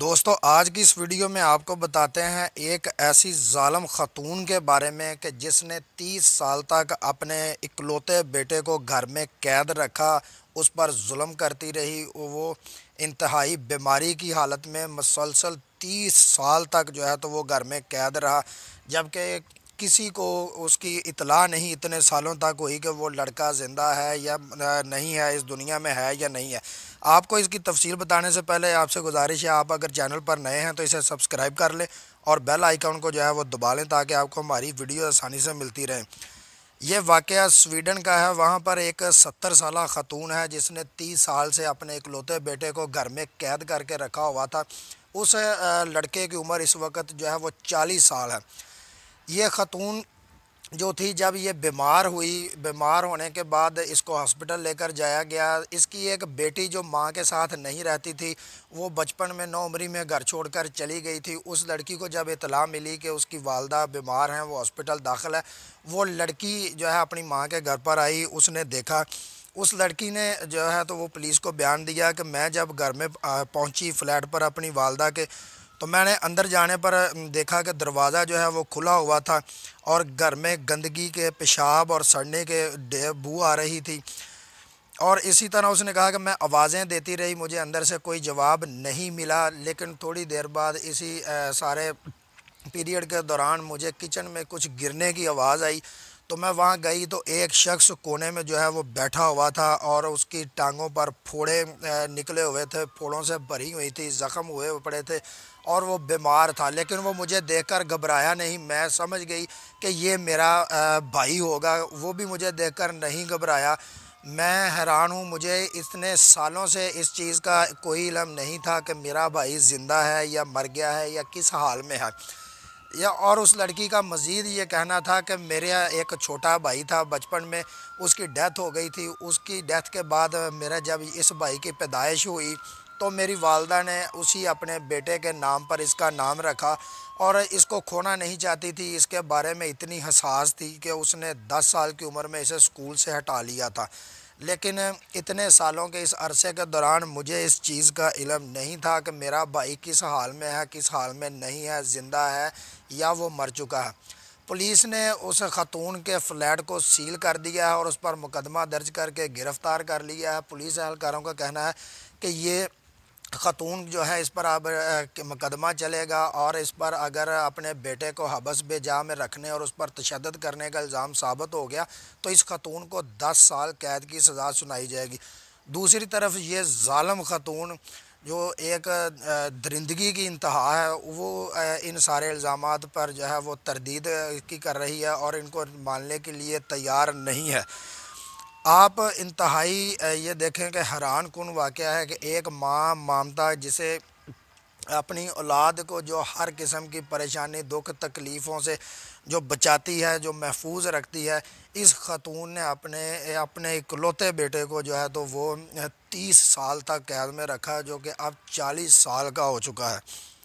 दोस्तों आज की इस वीडियो में आपको बताते हैं एक ऐसी ालम ख़तून के बारे में कि जिसने 30 साल तक अपने इकलौते बेटे को घर में कैद रखा उस पर जुल्म करती रही वो इंतहाई बीमारी की हालत में मसलसल 30 साल तक जो है तो वो घर में कैद रहा जबकि किसी को उसकी इतला नहीं इतने सालों तक हुई कि वो लड़का ज़िंदा है या नहीं है इस दुनिया में है या नहीं है आपको इसकी तफसील बताने से पहले आपसे गुजारिश है आप अगर चैनल पर नए हैं तो इसे सब्सक्राइब कर लें और बेल आइकन को जो है वो दबा लें ताकि आपको हमारी वीडियो आसानी से मिलती रहे ये वाक़ स्वीडन का है वहाँ पर एक सत्तर साल ख़तून है जिसने तीस साल से अपने इकलौते बेटे को घर में कैद करके रखा हुआ था उस लड़के की उम्र इस वक्त जो है वो चालीस साल है ये ख़तून जो थी जब ये बीमार हुई बीमार होने के बाद इसको हॉस्पिटल लेकर जाया गया इसकी एक बेटी जो माँ के साथ नहीं रहती थी वो बचपन में नौ उम्री में घर छोड़कर चली गई थी उस लड़की को जब इतला मिली कि उसकी वालदा बीमार हैं वो हॉस्पिटल दाखिल है वो लड़की जो है अपनी माँ के घर पर आई उसने देखा उस लड़की ने जो है तो वो पुलिस को बयान दिया कि मैं जब घर में पहुंची फ़्लैट पर अपनी वालदा के तो मैंने अंदर जाने पर देखा कि दरवाज़ा जो है वो खुला हुआ था और घर में गंदगी के पेशाब और सड़ने के बू आ रही थी और इसी तरह उसने कहा कि मैं आवाज़ें देती रही मुझे अंदर से कोई जवाब नहीं मिला लेकिन थोड़ी देर बाद इसी सारे पीरियड के दौरान मुझे किचन में कुछ गिरने की आवाज़ आई तो मैं वहाँ गई तो एक शख्स कोने में जो है वो बैठा हुआ था और उसकी टांगों पर फोड़े निकले हुए थे फोड़ों से भरी हुई थी ज़ख़्म हुए पड़े थे और वो बीमार था लेकिन वो मुझे देखकर घबराया नहीं मैं समझ गई कि ये मेरा भाई होगा वो भी मुझे देखकर नहीं घबराया मैं हैरान हूँ मुझे इतने सालों से इस चीज़ का कोई इलम नहीं था कि मेरा भाई ज़िंदा है या मर गया है या किस हाल में है या और उस लड़की का मज़ीद ये कहना था कि मेरे एक छोटा भाई था बचपन में उसकी डेथ हो गई थी उसकी डेथ के बाद मेरा जब इस भाई की पैदाइश हुई तो मेरी वालदा ने उसी अपने बेटे के नाम पर इसका नाम रखा और इसको खोना नहीं चाहती थी इसके बारे में इतनी हसास थी कि उसने 10 साल की उम्र में इसे स्कूल से हटा लिया था लेकिन इतने सालों के इस अरसे के दौरान मुझे इस चीज़ का इलम नहीं था कि मेरा भाई किस हाल में है किस हाल में नहीं है ज़िंदा है या वो मर चुका है पुलिस ने उस खतून के फ्लैट को सील कर दिया है और उस पर मुकदमा दर्ज करके गिरफ़्तार कर लिया है पुलिस एहलकारों का कहना है कि ये ख़तून जो है इस पर अब मुकदमा चलेगा और इस पर अगर अपने बेटे को हबस बेजा में रखने और उस पर तशद करने का इल्ज़ाम साबित हो गया तो इस खतून को दस साल कैद की सज़ा सुनाई जाएगी दूसरी तरफ ये ालम खतून जो एक दरिंदगी की इंतहा है वो इन सारे इल्ज़ाम पर जो है वो तरदीद की कर रही है और इनको मानने के लिए तैयार नहीं है आप इंतहाई ये देखें कि हैरान कन वाक़ है कि एक माँ मामता जिसे अपनी औलाद को जो हर किस्म की परेशानी दुख तकलीफ़ों से जो बचाती है जो महफूज रखती है इस खतून ने अपने अपने इकलौते बेटे को जो है तो वो तीस साल तक कैद में रखा जो कि अब चालीस साल का हो चुका है